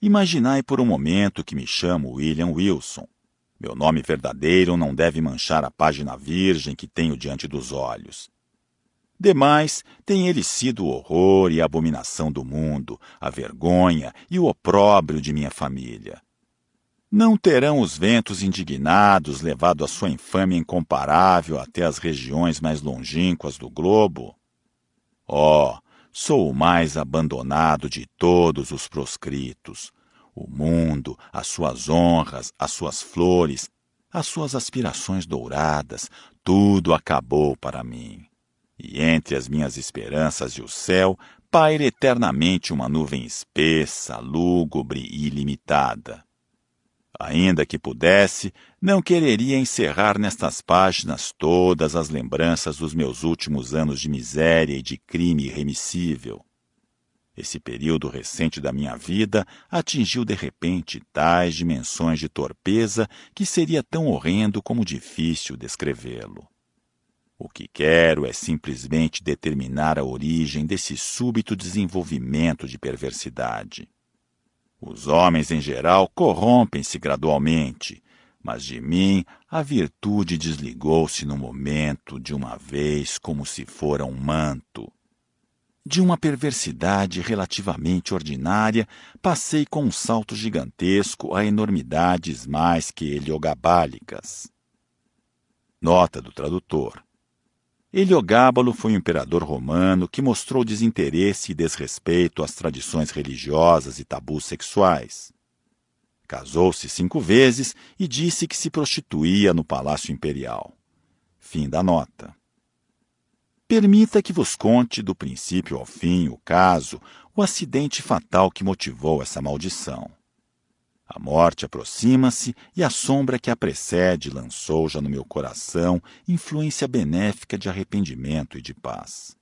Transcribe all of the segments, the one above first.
Imaginai por um momento que me chamo William Wilson. Meu nome verdadeiro não deve manchar a página virgem que tenho diante dos olhos. Demais, tem ele sido o horror e a abominação do mundo, a vergonha e o opróbrio de minha família. Não terão os ventos indignados levado a sua infâmia incomparável até as regiões mais longínquas do globo? Oh, sou o mais abandonado de todos os proscritos, o mundo, as suas honras, as suas flores, as suas aspirações douradas, tudo acabou para mim. E entre as minhas esperanças e o céu paira eternamente uma nuvem espessa, lúgubre e ilimitada. Ainda que pudesse, não quereria encerrar nestas páginas todas as lembranças dos meus últimos anos de miséria e de crime irremissível. Esse período recente da minha vida atingiu de repente tais dimensões de torpeza que seria tão horrendo como difícil descrevê-lo. O que quero é simplesmente determinar a origem desse súbito desenvolvimento de perversidade. Os homens em geral corrompem-se gradualmente, mas de mim a virtude desligou-se no momento de uma vez como se fora um manto de uma perversidade relativamente ordinária, passei com um salto gigantesco a enormidades mais que heliogabálicas. Nota do tradutor. Heliogábalo foi um imperador romano que mostrou desinteresse e desrespeito às tradições religiosas e tabus sexuais. Casou-se cinco vezes e disse que se prostituía no palácio imperial. Fim da nota. Permita que vos conte do princípio ao fim o caso, o acidente fatal que motivou essa maldição. A morte aproxima-se e a sombra que a precede lançou já no meu coração influência benéfica de arrependimento e de paz.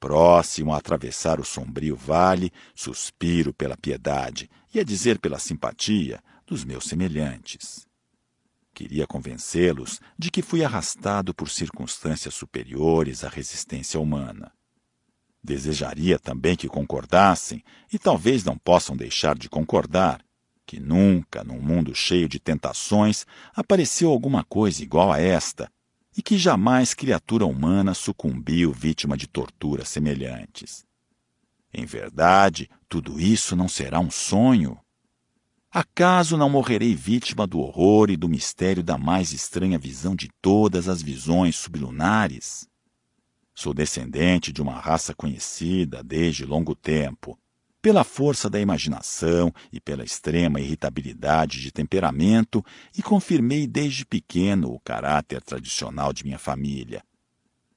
Próximo a atravessar o sombrio vale, suspiro pela piedade e a dizer pela simpatia dos meus semelhantes. Queria convencê-los de que fui arrastado por circunstâncias superiores à resistência humana. Desejaria também que concordassem, e talvez não possam deixar de concordar, que nunca, num mundo cheio de tentações, apareceu alguma coisa igual a esta, e que jamais criatura humana sucumbiu vítima de torturas semelhantes. Em verdade, tudo isso não será um sonho, Acaso não morrerei vítima do horror e do mistério da mais estranha visão de todas as visões sublunares? Sou descendente de uma raça conhecida desde longo tempo, pela força da imaginação e pela extrema irritabilidade de temperamento, e confirmei desde pequeno o caráter tradicional de minha família.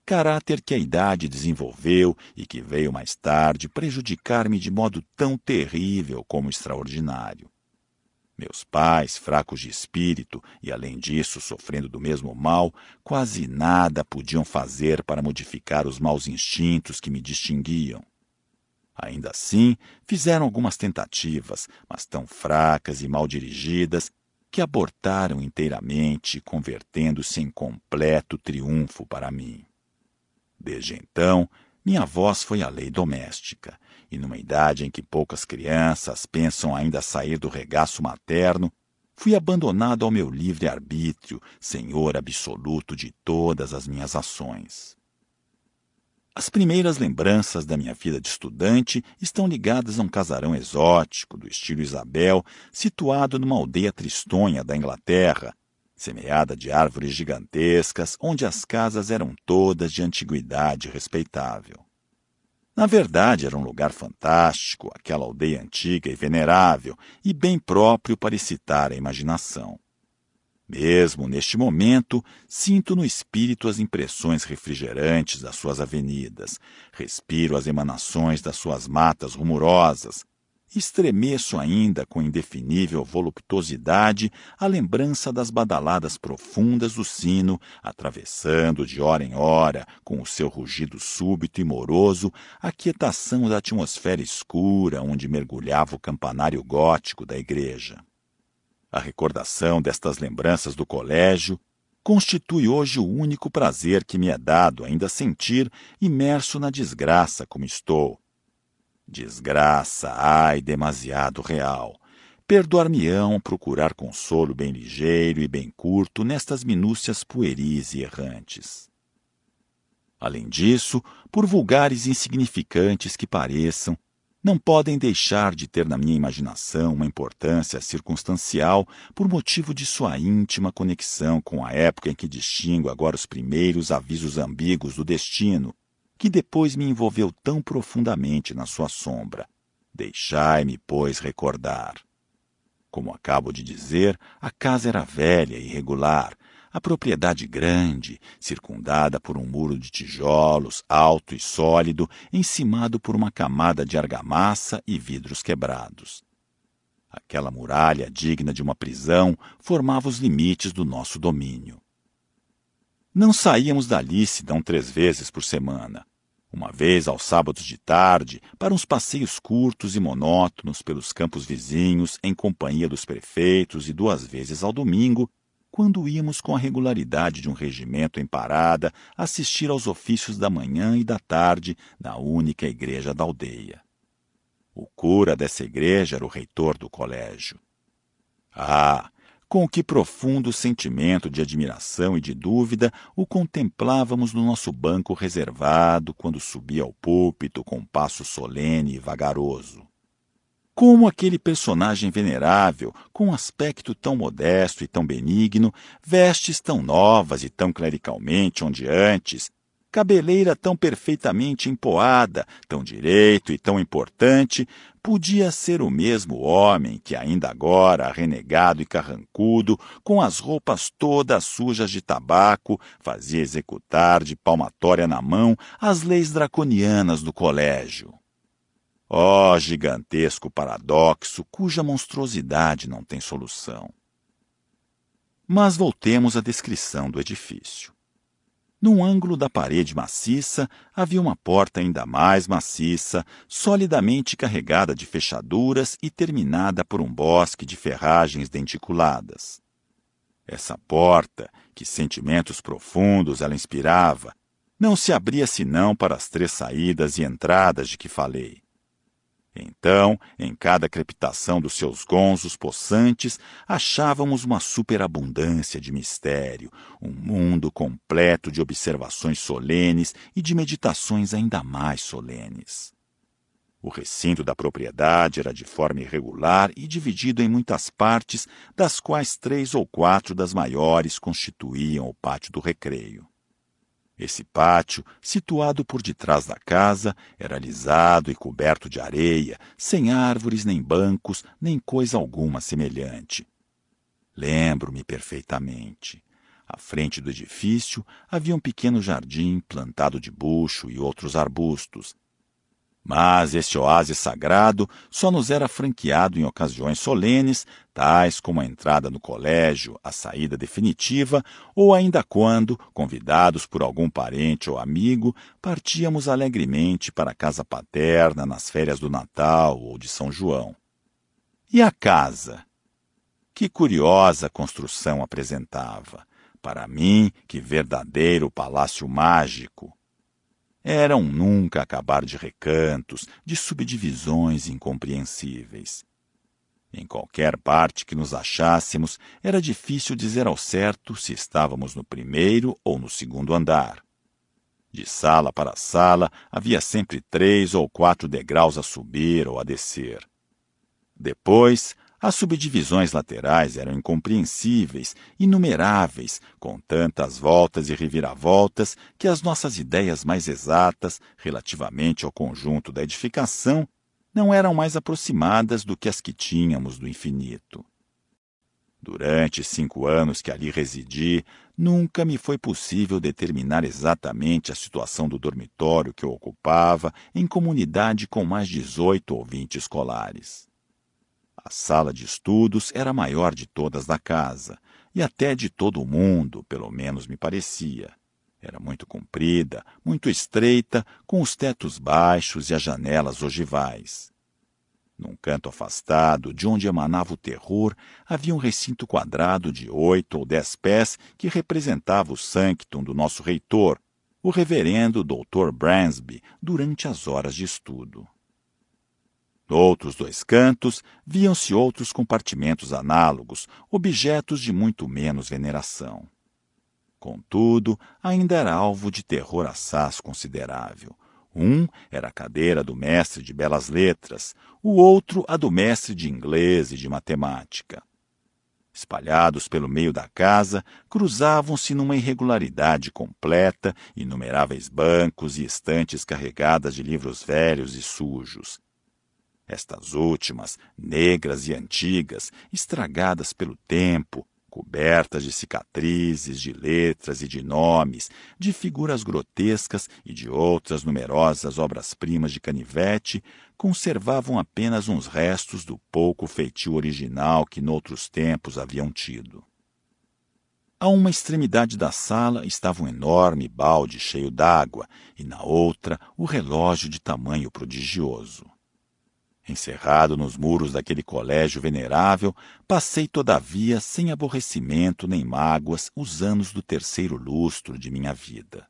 Caráter que a idade desenvolveu e que veio mais tarde prejudicar-me de modo tão terrível como extraordinário. Meus pais, fracos de espírito e, além disso, sofrendo do mesmo mal, quase nada podiam fazer para modificar os maus instintos que me distinguiam. Ainda assim, fizeram algumas tentativas, mas tão fracas e mal dirigidas que abortaram inteiramente, convertendo-se em completo triunfo para mim. Desde então, minha voz foi a lei doméstica e numa idade em que poucas crianças pensam ainda sair do regaço materno, fui abandonado ao meu livre arbítrio, senhor absoluto de todas as minhas ações. As primeiras lembranças da minha vida de estudante estão ligadas a um casarão exótico, do estilo Isabel, situado numa aldeia tristonha da Inglaterra, semeada de árvores gigantescas, onde as casas eram todas de antiguidade respeitável. Na verdade, era um lugar fantástico, aquela aldeia antiga e venerável, e bem próprio para excitar a imaginação. Mesmo neste momento, sinto no espírito as impressões refrigerantes das suas avenidas, respiro as emanações das suas matas rumorosas, Estremeço ainda com indefinível voluptuosidade a lembrança das badaladas profundas do sino, atravessando de hora em hora, com o seu rugido súbito e moroso, a quietação da atmosfera escura onde mergulhava o campanário gótico da igreja. A recordação destas lembranças do colégio constitui hoje o único prazer que me é dado ainda sentir imerso na desgraça como estou Desgraça, ai, demasiado real. Perdoar-me-ão procurar consolo bem ligeiro e bem curto nestas minúcias pueris e errantes. Além disso, por vulgares insignificantes que pareçam, não podem deixar de ter na minha imaginação uma importância circunstancial por motivo de sua íntima conexão com a época em que distingo agora os primeiros avisos ambíguos do destino, que depois me envolveu tão profundamente na sua sombra. Deixai-me, pois, recordar. Como acabo de dizer, a casa era velha e regular, a propriedade grande, circundada por um muro de tijolos, alto e sólido, encimado por uma camada de argamassa e vidros quebrados. Aquela muralha digna de uma prisão formava os limites do nosso domínio. Não saíamos dali senão três vezes por semana. Uma vez aos sábados de tarde, para uns passeios curtos e monótonos pelos campos vizinhos, em companhia dos prefeitos, e duas vezes ao domingo, quando íamos com a regularidade de um regimento em parada assistir aos ofícios da manhã e da tarde na única igreja da aldeia. O cura dessa igreja era o reitor do colégio. Ah, com que profundo sentimento de admiração e de dúvida o contemplávamos no nosso banco reservado quando subia ao púlpito com um passo solene e vagaroso. Como aquele personagem venerável, com um aspecto tão modesto e tão benigno, vestes tão novas e tão clericalmente ondeantes, cabeleira tão perfeitamente empoada, tão direito e tão importante, podia ser o mesmo homem que, ainda agora renegado e carrancudo, com as roupas todas sujas de tabaco, fazia executar de palmatória na mão as leis draconianas do colégio. Ó oh, gigantesco paradoxo cuja monstruosidade não tem solução! Mas voltemos à descrição do edifício. Num ângulo da parede maciça havia uma porta ainda mais maciça, solidamente carregada de fechaduras e terminada por um bosque de ferragens denticuladas. Essa porta, que sentimentos profundos ela inspirava, não se abria senão para as três saídas e entradas de que falei. Então, em cada crepitação dos seus gonzos possantes, achávamos uma superabundância de mistério, um mundo completo de observações solenes e de meditações ainda mais solenes. O recinto da propriedade era de forma irregular e dividido em muitas partes, das quais três ou quatro das maiores constituíam o pátio do recreio. Esse pátio, situado por detrás da casa, era alisado e coberto de areia, sem árvores, nem bancos, nem coisa alguma semelhante. Lembro-me perfeitamente. À frente do edifício havia um pequeno jardim plantado de bucho e outros arbustos, mas este oásis sagrado só nos era franqueado em ocasiões solenes, tais como a entrada no colégio, a saída definitiva, ou ainda quando, convidados por algum parente ou amigo, partíamos alegremente para a casa paterna nas férias do Natal ou de São João. E a casa? Que curiosa construção apresentava! Para mim, que verdadeiro palácio mágico! Era um nunca acabar de recantos, de subdivisões incompreensíveis. Em qualquer parte que nos achássemos, era difícil dizer ao certo se estávamos no primeiro ou no segundo andar. De sala para sala, havia sempre três ou quatro degraus a subir ou a descer. Depois, as subdivisões laterais eram incompreensíveis, inumeráveis, com tantas voltas e reviravoltas que as nossas ideias mais exatas relativamente ao conjunto da edificação não eram mais aproximadas do que as que tínhamos do infinito. Durante cinco anos que ali residi, nunca me foi possível determinar exatamente a situação do dormitório que eu ocupava em comunidade com mais dezoito ou vinte escolares. A sala de estudos era a maior de todas da casa, e até de todo o mundo, pelo menos me parecia. Era muito comprida, muito estreita, com os tetos baixos e as janelas ogivais. Num canto afastado, de onde emanava o terror, havia um recinto quadrado de oito ou dez pés que representava o sanctum do nosso reitor, o reverendo Dr. Bransby, durante as horas de estudo. Noutros dois cantos, viam-se outros compartimentos análogos, objetos de muito menos veneração. Contudo, ainda era alvo de terror assaz considerável. Um era a cadeira do mestre de belas letras, o outro a do mestre de inglês e de matemática. Espalhados pelo meio da casa, cruzavam-se numa irregularidade completa inumeráveis bancos e estantes carregadas de livros velhos e sujos, estas últimas, negras e antigas, estragadas pelo tempo, cobertas de cicatrizes, de letras e de nomes, de figuras grotescas e de outras numerosas obras-primas de canivete, conservavam apenas uns restos do pouco feitio original que noutros tempos haviam tido. A uma extremidade da sala estava um enorme balde cheio d'água e na outra o relógio de tamanho prodigioso. Encerrado nos muros daquele colégio venerável, passei todavia sem aborrecimento nem mágoas os anos do terceiro lustro de minha vida.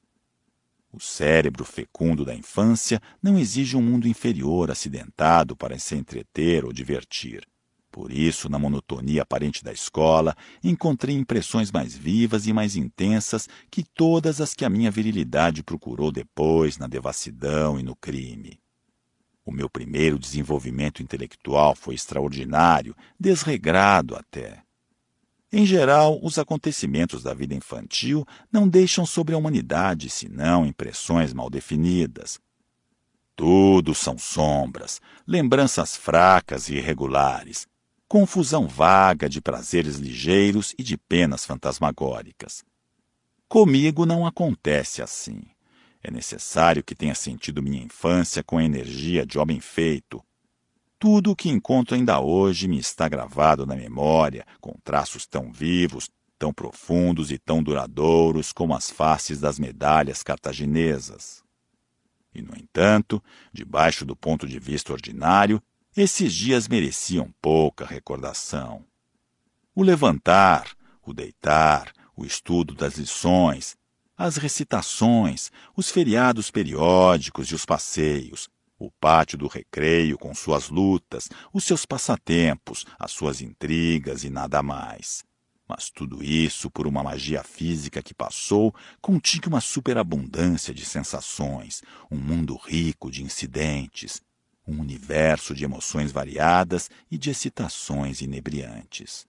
O cérebro fecundo da infância não exige um mundo inferior acidentado para se entreter ou divertir. Por isso, na monotonia aparente da escola, encontrei impressões mais vivas e mais intensas que todas as que a minha virilidade procurou depois na devassidão e no crime. O meu primeiro desenvolvimento intelectual foi extraordinário, desregrado até. Em geral, os acontecimentos da vida infantil não deixam sobre a humanidade senão impressões mal definidas. Tudo são sombras, lembranças fracas e irregulares, confusão vaga de prazeres ligeiros e de penas fantasmagóricas. Comigo não acontece assim. É necessário que tenha sentido minha infância com a energia de homem feito. Tudo o que encontro ainda hoje me está gravado na memória, com traços tão vivos, tão profundos e tão duradouros como as faces das medalhas cartaginesas. E, no entanto, debaixo do ponto de vista ordinário, esses dias mereciam pouca recordação. O levantar, o deitar, o estudo das lições, as recitações, os feriados periódicos e os passeios, o pátio do recreio com suas lutas, os seus passatempos, as suas intrigas e nada mais. Mas tudo isso, por uma magia física que passou, continha uma superabundância de sensações, um mundo rico de incidentes, um universo de emoções variadas e de excitações inebriantes.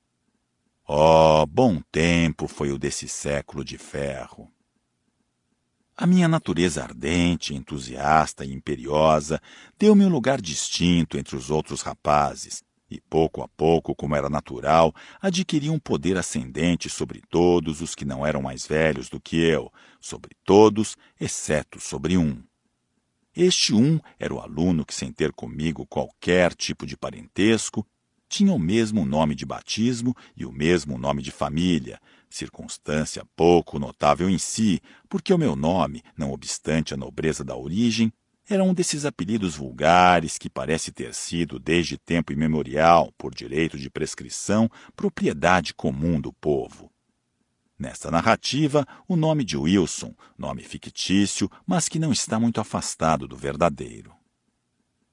Oh, bom tempo foi o desse século de ferro! A minha natureza ardente, entusiasta e imperiosa deu-me um lugar distinto entre os outros rapazes, e pouco a pouco, como era natural, adquiri um poder ascendente sobre todos os que não eram mais velhos do que eu, sobre todos, exceto sobre um. Este um era o aluno que, sem ter comigo qualquer tipo de parentesco, tinha o mesmo nome de batismo e o mesmo nome de família, circunstância pouco notável em si, porque o meu nome, não obstante a nobreza da origem, era um desses apelidos vulgares que parece ter sido, desde tempo imemorial, por direito de prescrição, propriedade comum do povo. Nesta narrativa, o nome de Wilson, nome fictício, mas que não está muito afastado do verdadeiro.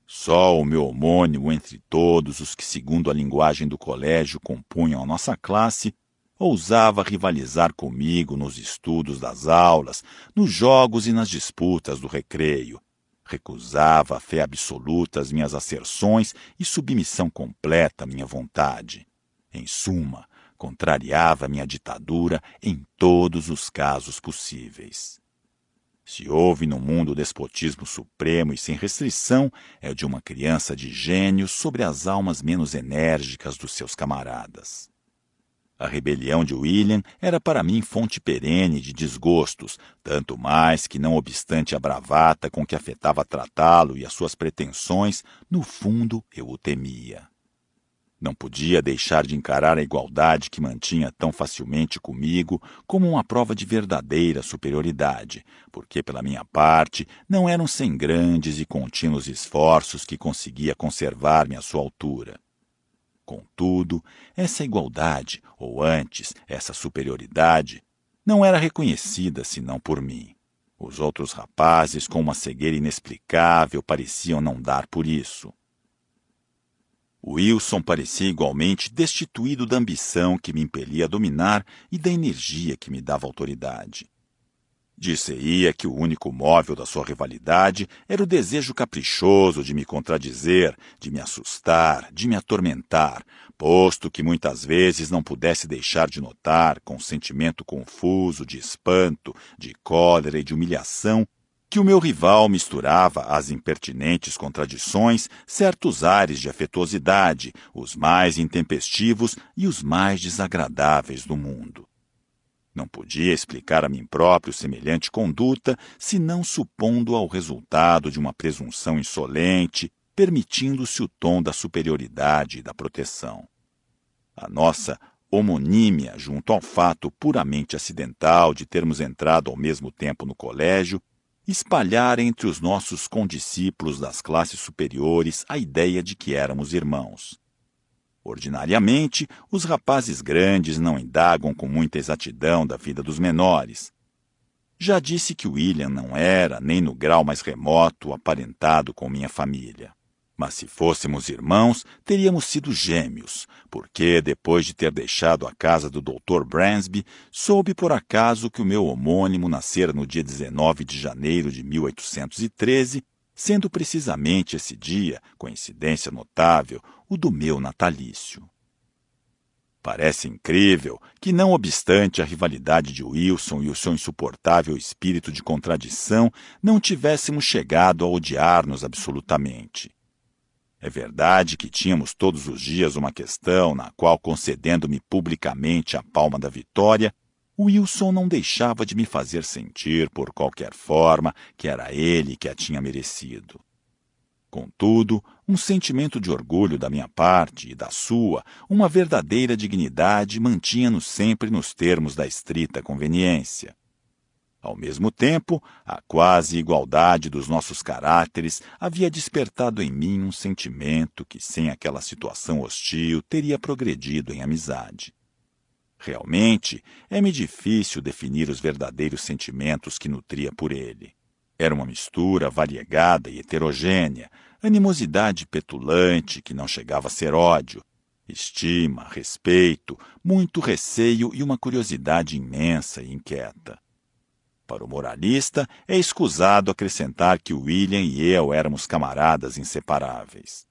Só o meu homônimo entre todos os que, segundo a linguagem do colégio, compunham a nossa classe, ousava rivalizar comigo nos estudos das aulas, nos jogos e nas disputas do recreio. Recusava a fé absoluta às minhas asserções e submissão completa à minha vontade. Em suma, contrariava minha ditadura em todos os casos possíveis. Se houve no mundo o despotismo supremo e sem restrição, é o de uma criança de gênio sobre as almas menos enérgicas dos seus camaradas. A rebelião de William era para mim fonte perene de desgostos, tanto mais que, não obstante a bravata com que afetava tratá-lo e as suas pretensões, no fundo eu o temia. Não podia deixar de encarar a igualdade que mantinha tão facilmente comigo como uma prova de verdadeira superioridade, porque, pela minha parte, não eram sem grandes e contínuos esforços que conseguia conservar-me à sua altura. Contudo, essa igualdade, ou antes, essa superioridade, não era reconhecida senão por mim. Os outros rapazes, com uma cegueira inexplicável, pareciam não dar por isso. Wilson parecia igualmente destituído da ambição que me impelia a dominar e da energia que me dava autoridade. Disse-ia é que o único móvel da sua rivalidade era o desejo caprichoso de me contradizer, de me assustar, de me atormentar, posto que muitas vezes não pudesse deixar de notar, com um sentimento confuso de espanto, de cólera e de humilhação, que o meu rival misturava às impertinentes contradições certos ares de afetuosidade, os mais intempestivos e os mais desagradáveis do mundo. Não podia explicar a mim próprio semelhante conduta, senão supondo ao resultado de uma presunção insolente, permitindo-se o tom da superioridade e da proteção. A nossa homonímia junto ao fato puramente acidental de termos entrado ao mesmo tempo no colégio espalhar entre os nossos condiscípulos das classes superiores a ideia de que éramos irmãos. Ordinariamente, os rapazes grandes não indagam com muita exatidão da vida dos menores. Já disse que William não era, nem no grau mais remoto, aparentado com minha família. Mas se fôssemos irmãos, teríamos sido gêmeos, porque depois de ter deixado a casa do Dr. Bransby, soube por acaso que o meu homônimo nascera no dia 19 de janeiro de 1813, sendo precisamente esse dia, coincidência notável, o do meu natalício. Parece incrível que, não obstante a rivalidade de Wilson e o seu insuportável espírito de contradição, não tivéssemos chegado a odiar-nos absolutamente. É verdade que tínhamos todos os dias uma questão na qual, concedendo-me publicamente a palma da vitória, Wilson não deixava de me fazer sentir, por qualquer forma, que era ele que a tinha merecido. Contudo, um sentimento de orgulho da minha parte e da sua, uma verdadeira dignidade, mantinha-nos sempre nos termos da estrita conveniência. Ao mesmo tempo, a quase igualdade dos nossos caráteres havia despertado em mim um sentimento que, sem aquela situação hostil, teria progredido em amizade. Realmente, é-me difícil definir os verdadeiros sentimentos que nutria por ele. Era uma mistura variegada e heterogênea, animosidade petulante que não chegava a ser ódio, estima, respeito, muito receio e uma curiosidade imensa e inquieta. Para o moralista, é escusado acrescentar que William e eu éramos camaradas inseparáveis.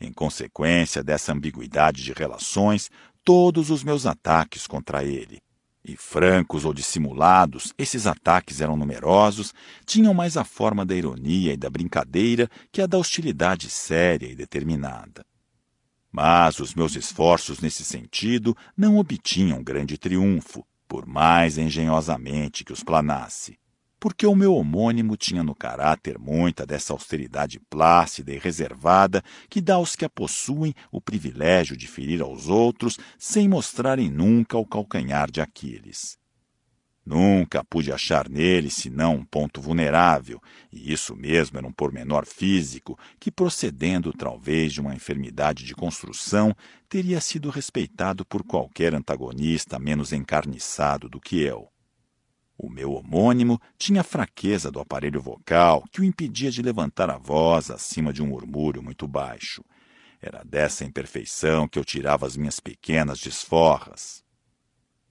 Em consequência dessa ambiguidade de relações, todos os meus ataques contra ele, e francos ou dissimulados, esses ataques eram numerosos, tinham mais a forma da ironia e da brincadeira que a da hostilidade séria e determinada. Mas os meus esforços nesse sentido não obtinham grande triunfo, por mais engenhosamente que os planasse, porque o meu homônimo tinha no caráter muita dessa austeridade plácida e reservada que dá aos que a possuem o privilégio de ferir aos outros sem mostrarem nunca o calcanhar de Aquiles. Nunca pude achar nele senão um ponto vulnerável, e isso mesmo era um pormenor físico que, procedendo talvez de uma enfermidade de construção, teria sido respeitado por qualquer antagonista menos encarniçado do que eu. O meu homônimo tinha fraqueza do aparelho vocal que o impedia de levantar a voz acima de um murmúrio muito baixo. Era dessa imperfeição que eu tirava as minhas pequenas desforras,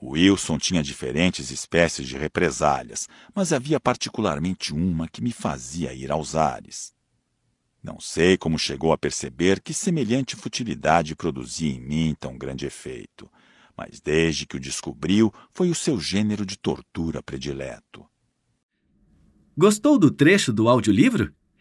Wilson tinha diferentes espécies de represálias, mas havia particularmente uma que me fazia ir aos ares. Não sei como chegou a perceber que semelhante futilidade produzia em mim tão grande efeito, mas desde que o descobriu, foi o seu gênero de tortura predileto. Gostou do trecho do audiolivro?